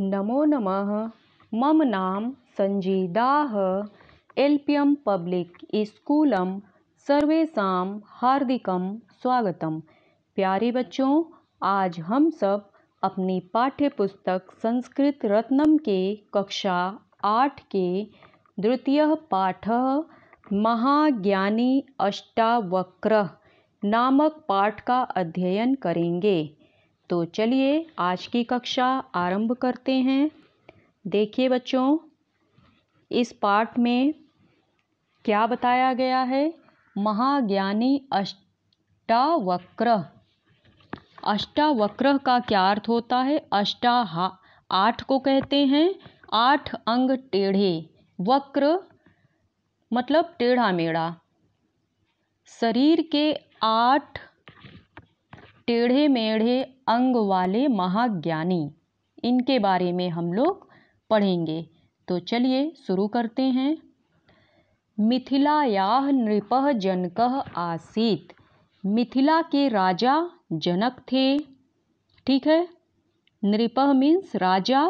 नमो नमः मम नाम Sanjida L P M public school सर्वेषां हार्दिक स्वागत प्यारे बच्चों आज हम सब अपनी पाठ्य पुस्तक संस्कृत रत्नम के कक्षा आठ के द्वितीय पाठ महाज्ञानी अष्टावक्र नामक पाठ का अध्ययन करेंगे तो चलिए आज की कक्षा आरंभ करते हैं देखिए बच्चों इस पाठ में क्या बताया गया है महाज्ञानी अष्टावक्र अष्टावक्र का क्या अर्थ होता है अष्टाहा आठ को कहते हैं आठ अंग टेढ़े वक्र मतलब टेढ़ा मेढ़ा शरीर के आठ टेढ़े मेढ़े अंग वाले महाज्ञानी इनके बारे में हम लोग पढ़ेंगे तो चलिए शुरू करते हैं मिथिलाया नृप जनक आसीत मिथिला के राजा जनक थे ठीक है नृप मीन्स राजा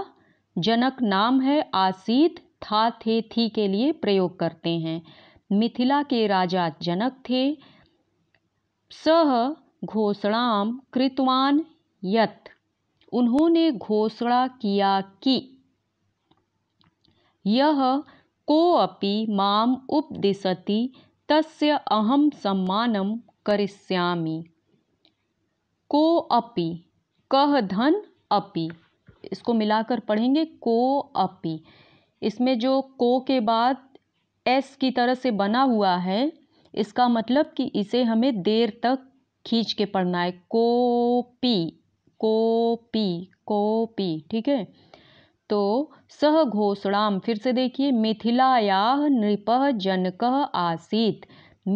जनक नाम है आसीत था थे थी के लिए प्रयोग करते हैं मिथिला के राजा जनक थे सह घोषणा कृतवान यत उन्होंने घोषणा किया कि को कोऽपि माम उपदिशति तस्य अहम सम्मानं करिष्यामि कोऽपि कह धन अपि इसको मिलाकर पढ़ेंगे को अपि इसमें जो को के बाद एस की तरह से बना हुआ है इसका मतलब कि इसे हमें देर तक खींच के पढ़ना है पी को पी ठीक है तो सह घोषणाम फिर से देखिए मिथिलाया नृप जनक आसीत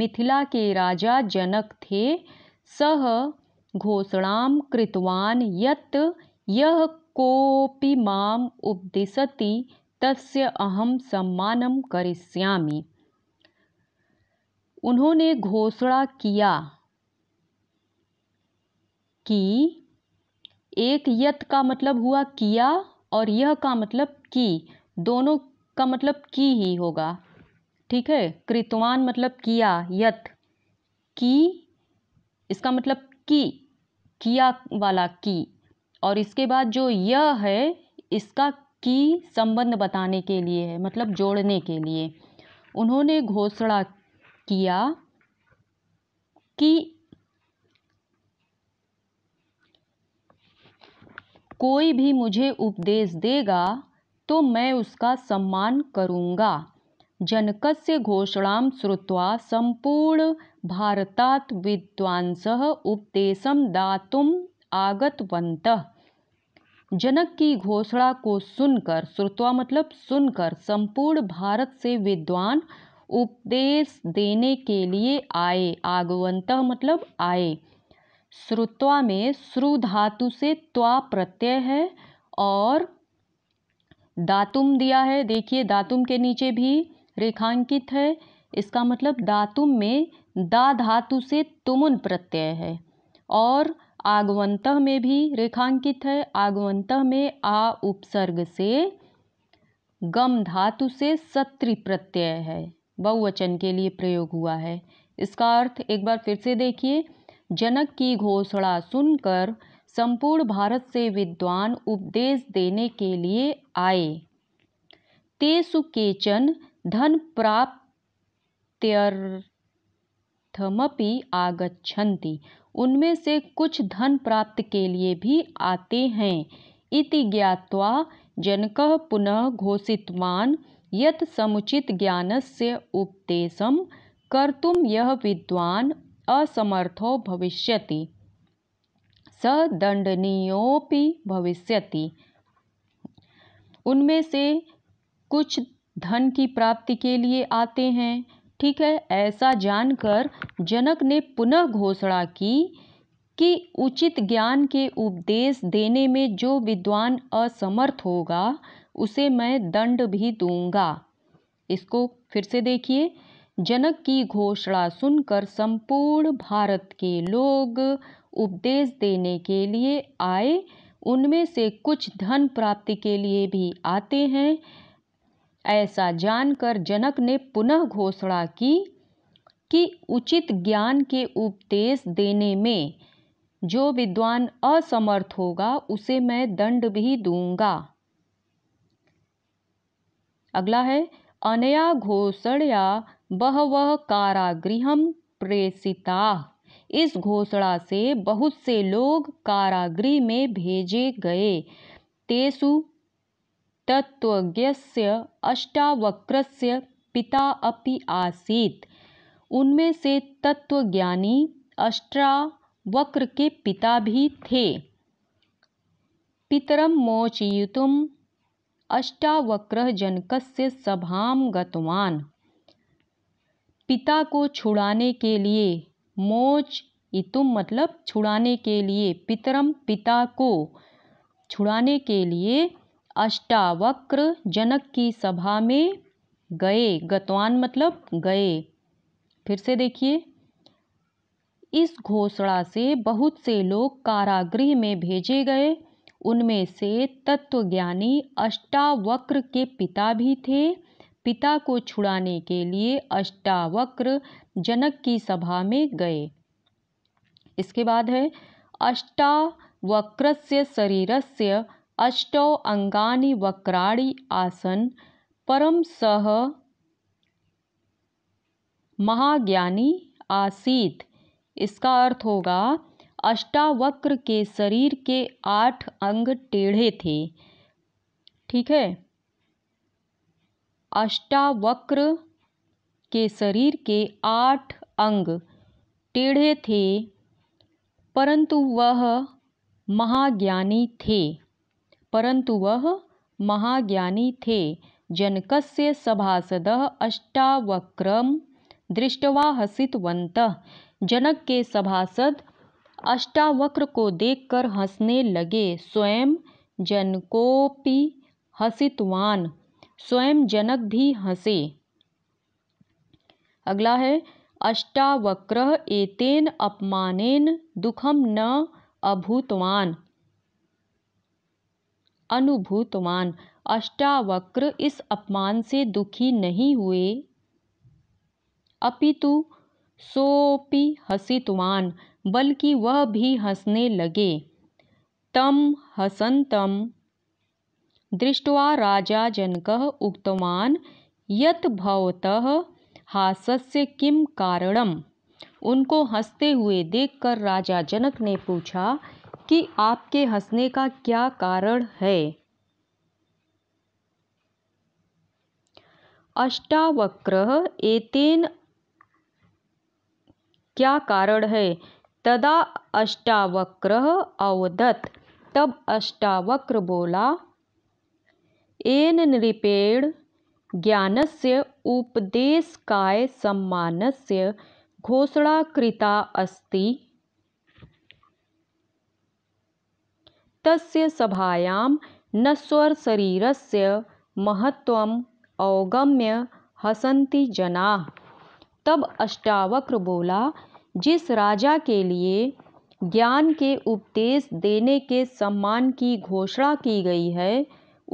मिथिला के राजा जनक थे सह घोषणाम कृतवान यत यह कोपि माम उपदिशति तस्य अहम सम्मानम करिष्यामि उन्होंने घोषणा किया की एक यत का मतलब हुआ किया और यह का मतलब की दोनों का मतलब की ही होगा ठीक है कृतवान मतलब किया यत की इसका मतलब की किया वाला की और इसके बाद जो यह है इसका की संबंध बताने के लिए है मतलब जोड़ने के लिए उन्होंने घोषणा किया कि कोई भी मुझे उपदेश देगा तो मैं उसका सम्मान करूँगा जनकस्य श्रुवा संपूर्ण सम्पूर्णभारतात् विद्वांस उपदेश दातुम आगतवंत जनक की घोषणा को सुनकर श्रुवा मतलब सुनकर संपूर्ण भारत से विद्वान उपदेश देने के लिए आए आगवंत मतलब आए श्रुत्वा में श्रु धातु से त्वा प्रत्यय है और दातुम दिया है देखिए दातुम के नीचे भी रेखांकित है इसका मतलब दातुम में दा धातु से तुमुन प्रत्यय है और आगवंत में भी रेखांकित है आगवंत में आ उपसर्ग से गम धातु से सत्रि प्रत्यय है बहुवचन के लिए प्रयोग हुआ है इसका अर्थ एक बार फिर से देखिए जनक की घोषणा सुनकर संपूर्ण भारत से विद्वान उपदेश देने के लिए आए ते सुकेचन धन प्राप्त्यर्थमपि आगच्छन्ति उनमें से कुछ धन प्राप्त के लिए भी आते हैं इति ज्ञात्वा जनक पुनः घोषितवान यत समुचित ज्ञानस्य उपदेशम कर्तुम यह विद्वान असमर्थो भविष्यति स दंडनीयोपि भविष्यति उनमें से कुछ धन की प्राप्ति के लिए आते हैं ठीक है ऐसा जानकर जनक ने पुनः घोषणा की कि उचित ज्ञान के उपदेश देने में जो विद्वान असमर्थ होगा उसे मैं दंड भी दूंगा इसको फिर से देखिए जनक की घोषणा सुनकर संपूर्ण भारत के लोग उपदेश देने के लिए आए उनमें से कुछ धन प्राप्ति के लिए भी आते हैं ऐसा जानकर जनक ने पुनः घोषणा की कि उचित ज्ञान के उपदेश देने में जो विद्वान असमर्थ होगा उसे मैं दंड भी दूंगा अगला है अनया घोषणया बहवः कारागृहं प्रेषिताः इस घोषणा से बहुत से लोग कारागृह में भेजे गए तेषु तत्वज्ञस्य अष्टावक्रस्य पिता अपि आसीत् उनमें से तत्वज्ञानी अष्टावक्र के पिता भी थे पितरं मोचयितुम् अष्टावक्रः जनकस्य सभां गतवान् पिता को छुड़ाने के लिए मोच इतुम मतलब छुड़ाने के लिए पितरम पिता को छुड़ाने के लिए अष्टावक्र जनक की सभा में गए गतवान मतलब गए फिर से देखिए इस घोषणा से बहुत से लोग कारागृह में भेजे गए उनमें से तत्वज्ञानी अष्टावक्र के पिता भी थे पिता को छुड़ाने के लिए अष्टावक्र जनक की सभा में गए इसके बाद है अष्टावक्रस्य शरीरस्य अष्टौ अंगानी वक्राणी आसन परम सह महाज्ञानी आसीत इसका अर्थ होगा अष्टावक्र के शरीर के आठ अंग टेढ़े थे ठीक है अष्टावक्र के शरीर के आठ अंग टेढ़े थे परंतु वह महाज्ञानी थे परंतु वह महाज्ञानी थे जनकस्य सभासद अष्टावक्रम दृष्टवा हसितवंत जनक के सभासद अष्टावक्र को देखकर हंसने लगे स्वयं जनकोपि हसितवान स्वयं जनक भी हंसे अगला है अष्टावक्र एतेन अपमानेन दुखम न अभूतवान अनुभूतवान अष्टावक्र इस अपमान से दुखी नहीं हुए अपितु सोपि हसितवान बल्कि वह भी हंसने लगे तम हसंतम दृष्ट्वा राजा जनकः उक्तवान् यत् भवतः हास्यस्य किं कारणम् उनको हंसते हुए देखकर राजा जनक ने पूछा कि आपके हंसने का क्या कारण है अष्टावक्र एतेन क्या कारण है तदा अष्टावक्र अवदत तब अष्टावक्र बोला एन ज्ञान से उपदेश काय सम्मान से घोषणा कृता अस्ति तस्य सभायां से महत्व अवगम्य हसंती जना तब अष्टावक्र बोला जिस राजा के लिए ज्ञान के उपदेश देने के सम्मान की घोषणा की गई है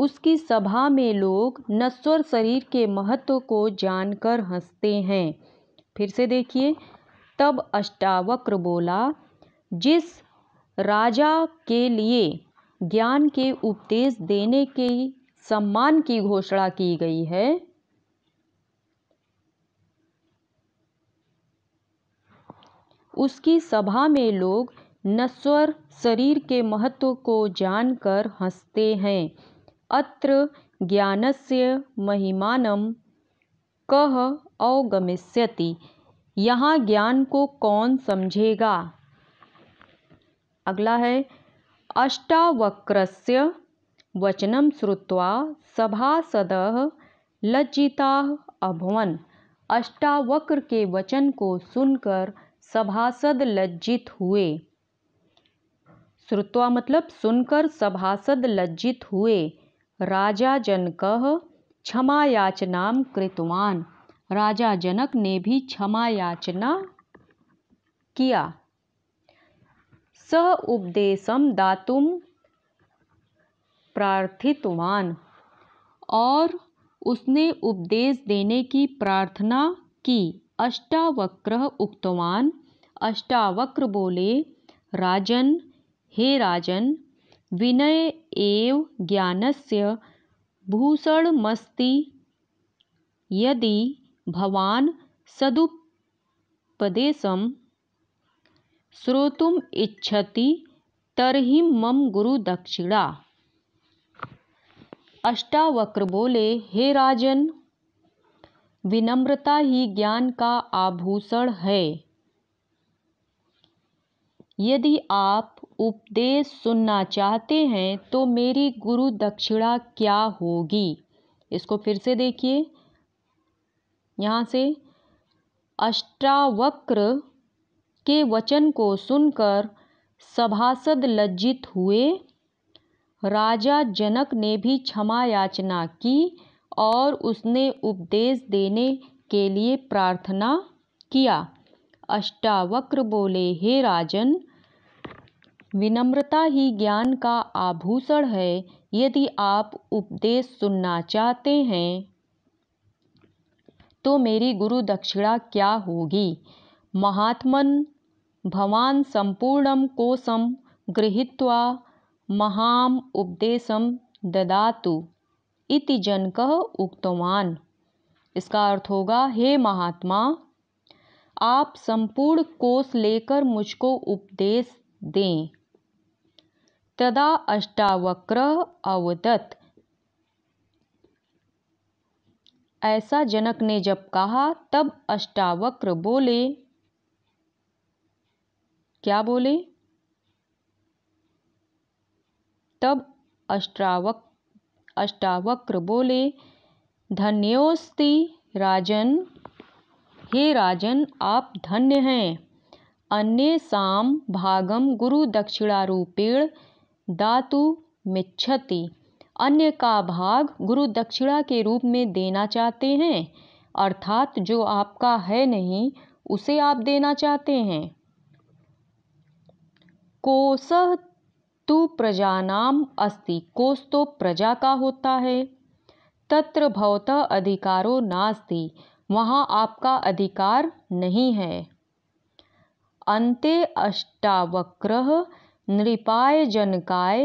उसकी सभा में लोग नश्वर शरीर के महत्व को जानकर हंसते हैं फिर से देखिए तब अष्टावक्र बोला जिस राजा के लिए ज्ञान के उपदेश देने के सम्मान की घोषणा की गई है उसकी सभा में लोग नश्वर शरीर के महत्व को जानकर हंसते हैं अत्र ज्ञानस्य महिमानं कह अवगमिष्यति यहाँ ज्ञान को कौन समझेगा अगला है अष्टावक्रस्य वचनम श्रुत्वा सभासद लज्जिता अभवन अष्टावक्र के वचन को सुनकर सभासद लज्जित हुए श्रुत्वा मतलब सुनकर सभासद लज्जित हुए राजा जनक क्षमा याचना कृतवान राजा जनक ने भी क्षमा याचना किया सह उपदेश दातुम प्रार्थितवान और उसने उपदेश देने की प्रार्थना की अष्टावक्र उक्तवान अष्टावक्र बोले राजन हे राजन विनय एव ज्ञानस्य भूषणमस्ति यदि भवान सदुपदेशं श्रोतुम इच्छति तर्हि मम गुरुदक्षिणा अष्टावक्र बोले हे राजन विनम्रता ही ज्ञान का आभूषण है यदि आप उपदेश सुनना चाहते हैं तो मेरी गुरु दक्षिणा क्या होगी इसको फिर से देखिए यहाँ से अष्टावक्र के वचन को सुनकर सभासद लज्जित हुए राजा जनक ने भी क्षमा याचना की और उसने उपदेश देने के लिए प्रार्थना किया अष्टावक्र बोले हे राजन विनम्रता ही ज्ञान का आभूषण है यदि आप उपदेश सुनना चाहते हैं तो मेरी गुरु दक्षिणा क्या होगी महात्मन भवान संपूर्ण कोसम गृहीत्वा महाम उपदेशम ददातु इति जनक उक्तवान इसका अर्थ होगा हे महात्मा आप संपूर्ण कोष लेकर मुझको उपदेश दें तदा अष्टावक्र अवदत ऐसा जनक ने जब कहा तब अष्टावक्र बोले क्या बोले तब अष्टावक अष्टावक्र बोले धन्योस्ति राजन हे राजन आप धन्य हैं अन्य साम भागम गुरु दक्षिणारूपेण दातु मिच्छति अन्य का भाग गुरु दक्षिणा के रूप में देना चाहते हैं अर्थात जो आपका है नहीं उसे आप देना चाहते हैं कोस तु नाम अस्ति कोस तो प्रजा का होता है तत्र भवतः अधिकारो नास्ति वहाँ आपका अधिकार नहीं है अन्ते से नृपायजनकाय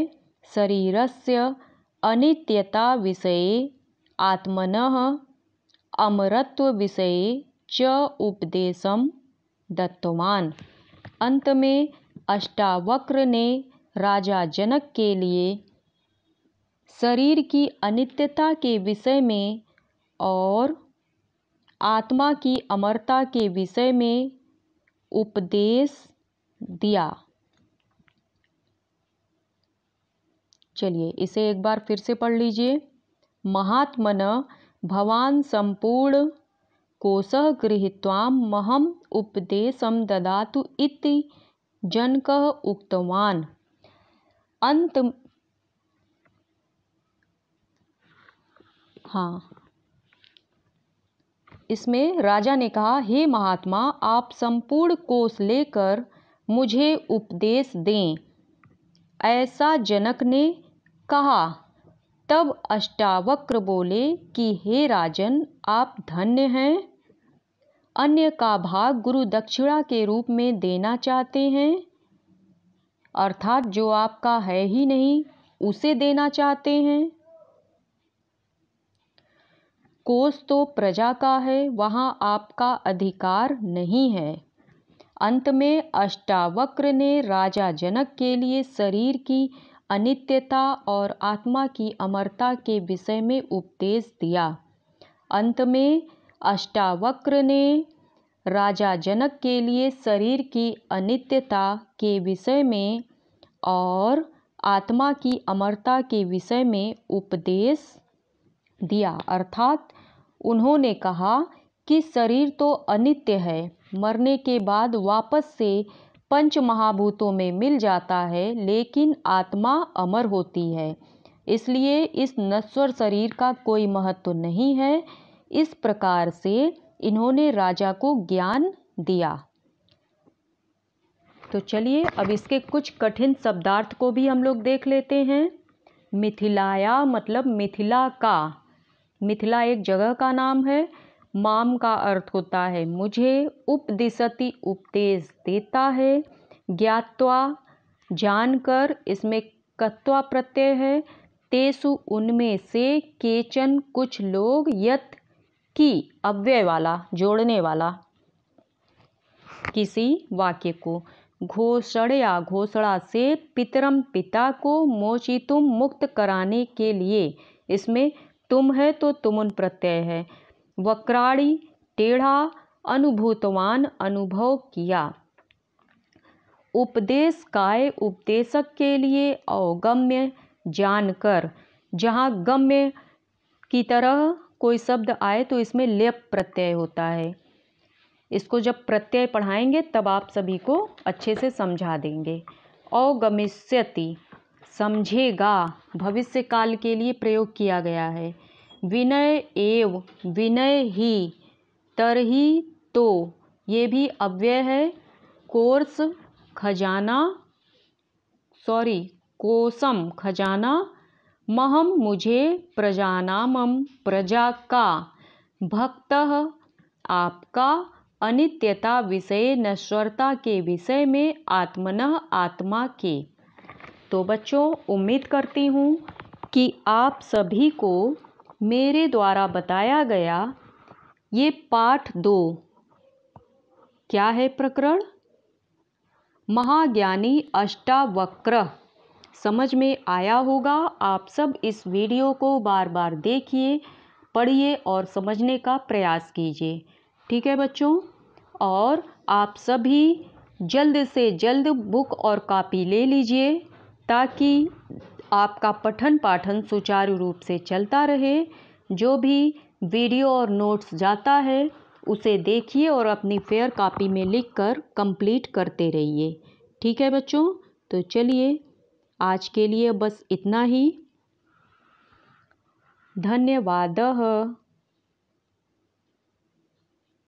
विषय आत्मन अमरत्व विषय च उपदेश दत्तवान अंत में अष्टावक्र ने राजा जनक के लिए शरीर की अनित्यता के विषय में और आत्मा की अमरता के विषय में उपदेश दिया चलिए इसे एक बार फिर से पढ़ लीजिए महात्मन भवान संपूर्ण कोश गृहीत्वाम महम उपदेशम ददातु इति जनक उक्तवान अंत हाँ इसमें राजा ने कहा हे महात्मा आप संपूर्ण कोष लेकर मुझे उपदेश दें ऐसा जनक ने कहा तब अष्टावक्र बोले कि हे राजन आप धन्य हैं अन्य का भाग गुरु दक्षिणा के रूप में देना चाहते हैं अर्थात जो आपका है ही नहीं उसे देना चाहते हैं कोष तो प्रजा का है वहाँ आपका अधिकार नहीं है अंत में अष्टावक्र ने राजा जनक के लिए शरीर की अनित्यता और आत्मा की अमरता के विषय में उपदेश दिया अंत में अष्टावक्र ने राजा जनक के लिए शरीर की अनित्यता के विषय में और आत्मा की अमरता के विषय में उपदेश दिया अर्थात उन्होंने कहा कि शरीर तो अनित्य है मरने के बाद वापस से पंच महाभूतों में मिल जाता है लेकिन आत्मा अमर होती है इसलिए इस नश्वर शरीर का कोई महत्व नहीं है इस प्रकार से इन्होंने राजा को ज्ञान दिया तो चलिए अब इसके कुछ कठिन शब्दार्थ को भी हम लोग देख लेते हैं मिथिलाया मतलब मिथिला का मिथिला एक जगह का नाम है माम का अर्थ होता है मुझे उपदिशति उपदेश देता है ज्ञातवा जानकर इसमें कत्वा प्रत्यय है तेसु उनमें से केचन कुछ लोग यत की अव्यय वाला जोड़ने वाला किसी वाक्य को घोषण या घोषणा से पितरम पिता को मोचितुम मुक्त कराने के लिए इसमें तुम है तो तुमन प्रत्यय है वक्राणी टेढ़ा अनुभूतवान अनुभव किया उपदेश काय उपदेशक के लिए अवगम्य जानकर जहाँ गम्य की तरह कोई शब्द आए तो इसमें लेप प्रत्यय होता है इसको जब प्रत्यय पढ़ाएंगे तब आप सभी को अच्छे से समझा देंगे अवगमिष्यति समझेगा भविष्य काल के लिए प्रयोग किया गया है विनय एव विनय ही ही तो ये भी अव्यय है कोर्स खजाना सॉरी कोसम खजाना महम मुझे प्रजानाम प्रजा का भक्त आपका अनित्यता विषय नश्वरता के विषय में आत्मन आत्मा के तो बच्चों उम्मीद करती हूँ कि आप सभी को मेरे द्वारा बताया गया ये पाठ दो क्या है प्रकरण महाज्ञानी अष्टावक्र समझ में आया होगा आप सब इस वीडियो को बार बार देखिए पढ़िए और समझने का प्रयास कीजिए ठीक है बच्चों और आप सभी जल्द से जल्द बुक और कॉपी ले लीजिए ताकि आपका पठन पाठन सुचारू रूप से चलता रहे जो भी वीडियो और नोट्स जाता है उसे देखिए और अपनी फेयर कॉपी में लिखकर कंप्लीट करते रहिए ठीक है बच्चों तो चलिए आज के लिए बस इतना ही धन्यवाद